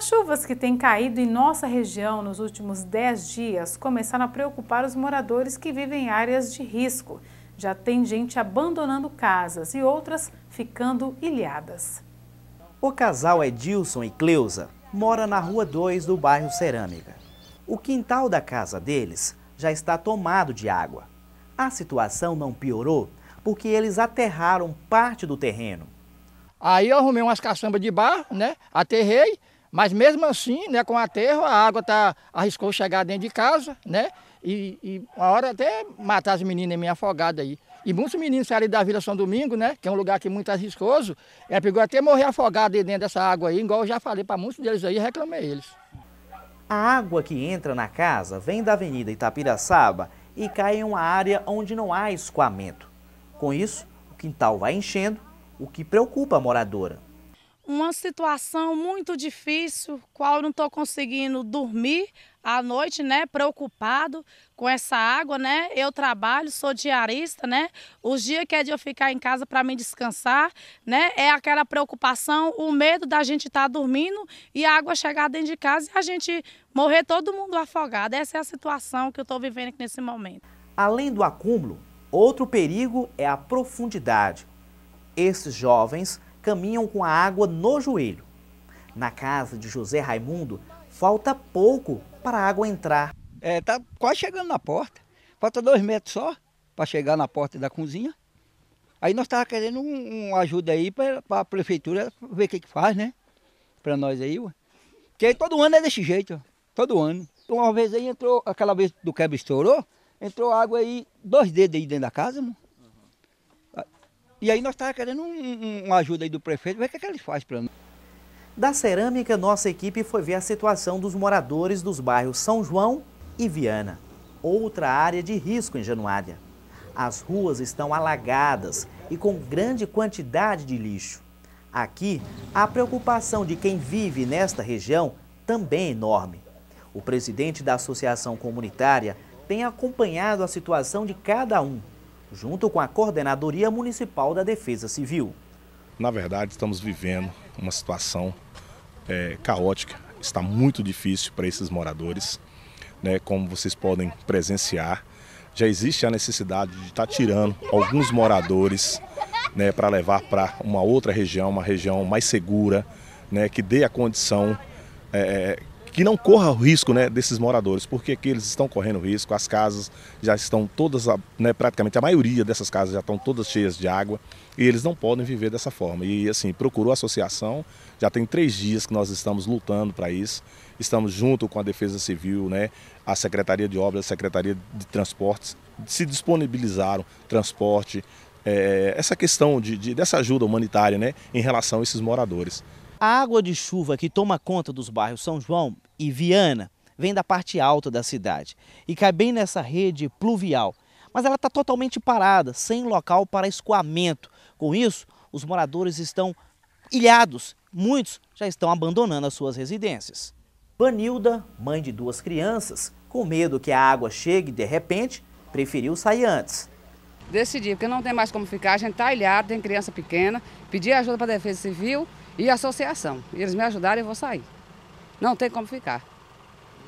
As chuvas que têm caído em nossa região nos últimos 10 dias começaram a preocupar os moradores que vivem em áreas de risco. Já tem gente abandonando casas e outras ficando ilhadas. O casal Edilson e Cleusa mora na Rua 2 do bairro Cerâmica. O quintal da casa deles já está tomado de água. A situação não piorou porque eles aterraram parte do terreno. Aí eu arrumei umas caçambas de barro, né? Aterrei mas mesmo assim, né, com aterro, a água tá, arriscou chegar dentro de casa, né? E, e uma hora até matar as meninas meio afogadas aí. E muitos meninos saíram da Vila São Domingo, né? Que é um lugar que é muito arriscoso. É pegou até morrer afogado dentro dessa água aí, igual eu já falei para muitos deles aí, reclamei eles. A água que entra na casa vem da Avenida Itapiraçaba e cai em uma área onde não há escoamento. Com isso, o quintal vai enchendo, o que preocupa a moradora uma situação muito difícil, qual não estou conseguindo dormir à noite, né? Preocupado com essa água, né? Eu trabalho, sou diarista, né? Os dias que é de eu ficar em casa para me descansar, né? É aquela preocupação, o medo da gente estar tá dormindo e a água chegar dentro de casa e a gente morrer todo mundo afogado. Essa é a situação que eu estou vivendo aqui nesse momento. Além do acúmulo, outro perigo é a profundidade. Esses jovens caminham com a água no joelho. Na casa de José Raimundo, falta pouco para a água entrar. É, tá quase chegando na porta. Falta dois metros só para chegar na porta da cozinha. Aí nós estávamos querendo uma um ajuda aí para a prefeitura ver o que, que faz, né? Para nós aí, Porque todo ano é desse jeito, todo ano. Uma vez aí entrou, aquela vez do quebra estourou, entrou água aí, dois dedos aí dentro da casa, mano. E aí nós estávamos querendo um, um, uma ajuda aí do prefeito, ver o que, é que ele faz para nós. Da cerâmica, nossa equipe foi ver a situação dos moradores dos bairros São João e Viana, outra área de risco em Januária. As ruas estão alagadas e com grande quantidade de lixo. Aqui, a preocupação de quem vive nesta região também é enorme. O presidente da associação comunitária tem acompanhado a situação de cada um junto com a Coordenadoria Municipal da Defesa Civil. Na verdade, estamos vivendo uma situação é, caótica, está muito difícil para esses moradores. Né? Como vocês podem presenciar, já existe a necessidade de estar tirando alguns moradores né, para levar para uma outra região, uma região mais segura, né, que dê a condição é, é que não corra o risco né, desses moradores, porque aqui eles estão correndo risco, as casas já estão todas, né, praticamente a maioria dessas casas já estão todas cheias de água e eles não podem viver dessa forma. E assim, procurou a associação, já tem três dias que nós estamos lutando para isso, estamos junto com a Defesa Civil, né, a Secretaria de Obras, a Secretaria de Transportes, se disponibilizaram transporte, é, essa questão de, de, dessa ajuda humanitária né, em relação a esses moradores. A água de chuva que toma conta dos bairros São João e Viana vem da parte alta da cidade e cai bem nessa rede pluvial, mas ela está totalmente parada, sem local para escoamento. Com isso, os moradores estão ilhados, muitos já estão abandonando as suas residências. Panilda, mãe de duas crianças, com medo que a água chegue de repente, preferiu sair antes decidi, porque não tem mais como ficar, a gente está ilhado, tem criança pequena, pedi ajuda para a Defesa Civil e a associação. Eles me ajudaram e eu vou sair. Não tem como ficar.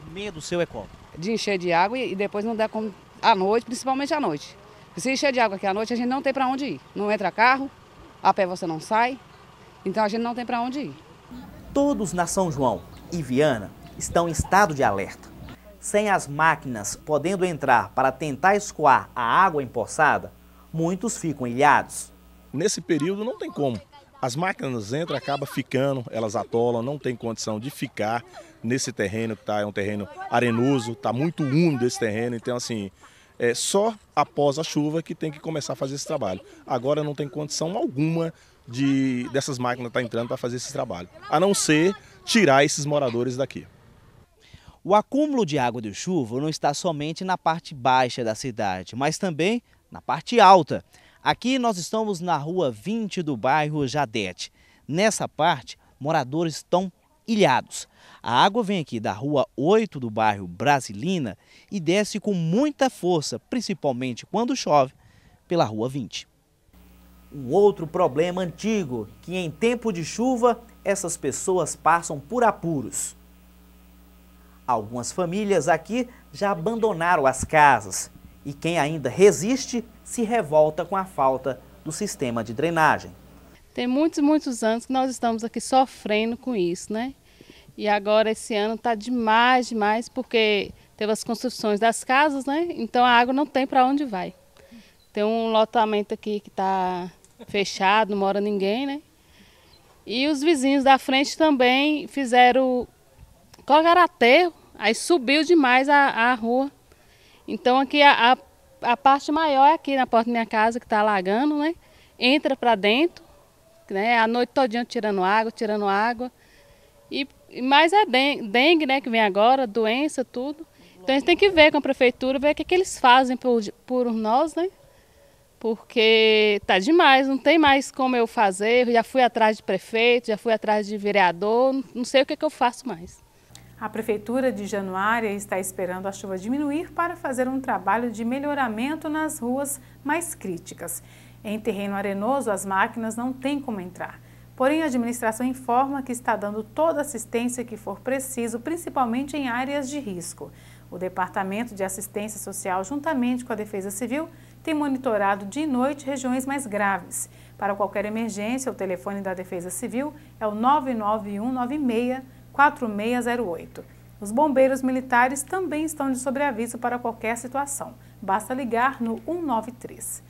O medo seu é qual? De encher de água e depois não dá como. À noite, principalmente à noite. Se encher de água aqui à noite, a gente não tem para onde ir. Não entra carro, a pé você não sai, então a gente não tem para onde ir. Todos na São João e Viana estão em estado de alerta. Sem as máquinas podendo entrar para tentar escoar a água empoçada, muitos ficam ilhados. Nesse período não tem como. As máquinas entram, acaba ficando, elas atolam, não tem condição de ficar nesse terreno que tá, é um terreno arenoso, está muito úmido esse terreno, então assim, é só após a chuva que tem que começar a fazer esse trabalho. Agora não tem condição alguma de dessas máquinas estar tá entrando para fazer esse trabalho, a não ser tirar esses moradores daqui. O acúmulo de água de chuva não está somente na parte baixa da cidade, mas também na parte alta. Aqui nós estamos na rua 20 do bairro Jadete. Nessa parte, moradores estão ilhados. A água vem aqui da rua 8 do bairro Brasilina e desce com muita força, principalmente quando chove, pela rua 20. Um outro problema antigo, que em tempo de chuva, essas pessoas passam por apuros. Algumas famílias aqui já abandonaram as casas e quem ainda resiste se revolta com a falta do sistema de drenagem. Tem muitos, muitos anos que nós estamos aqui sofrendo com isso, né? E agora esse ano está demais, demais, porque teve as construções das casas, né? Então a água não tem para onde vai. Tem um lotamento aqui que está fechado, não mora ninguém, né? E os vizinhos da frente também fizeram, colocaram aterro, aí subiu demais a, a rua. Então aqui a, a a parte maior é aqui na porta da minha casa, que está alagando, né? Entra para dentro, né? A noite todinha tirando água, tirando água. E, mas é dengue, né? Que vem agora, doença, tudo. Então a gente tem que ver com a prefeitura, ver o que, que eles fazem por, por nós, né? Porque tá demais, não tem mais como eu fazer. Eu já fui atrás de prefeito, já fui atrás de vereador, não sei o que, que eu faço mais. A Prefeitura de Januária está esperando a chuva diminuir para fazer um trabalho de melhoramento nas ruas mais críticas. Em terreno arenoso, as máquinas não têm como entrar. Porém, a administração informa que está dando toda a assistência que for preciso, principalmente em áreas de risco. O Departamento de Assistência Social, juntamente com a Defesa Civil, tem monitorado de noite regiões mais graves. Para qualquer emergência, o telefone da Defesa Civil é o 99196 4608. Os bombeiros militares também estão de sobreaviso para qualquer situação. Basta ligar no 193.